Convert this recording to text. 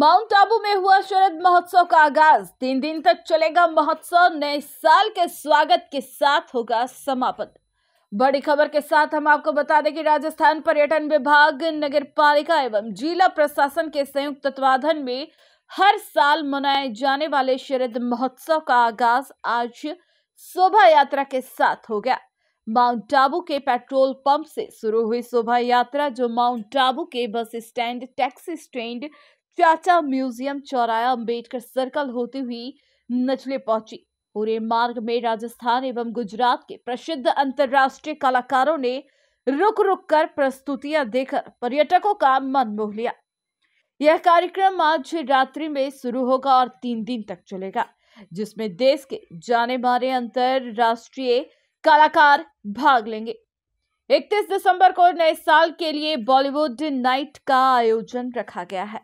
mount Abu में हुआ शरद महोत्सव का आगाज तीन दिन तक चलेगा महोत्सव नए साल के स्वागत के साथ होगा समापन बड़ी खबर के साथ हम आपको बता दें कि राजस्थान पर्यटन विभाग नगर पालिका एवं जिला प्रशासन के संयुक्त तत्वाधान में हर साल मनाए जाने वाले शरद महोत्सव का आगाज आज शोभा यात्रा के साथ हो गया माउंट आबू के पेट्रोल पंप से शुरू हुई शोभा यात्रा जो माउंट आबू के bus stand taxi stand Tata museum चौराया अंबेडकर सर्कल होती हुई नचले पहुंची पूरे मार्ग में राजस्थान एवं गुजरात के प्रसिद्ध अंतर्राष्ट्रीय कलाकारों ने रुक रुक कर प्रस्तुतियां देकर पर्यटकों का मन मोह लिया यह कार्यक्रम आज रात्रि में शुरू होगा और तीन दिन तक चलेगा जिसमें देश के जाने माने अंतरराष्ट्रीय कलाकार भाग लेंगे 31 दिसंबर को नए साल के लिए बॉलीवुड नाइट का आयोजन रखा गया है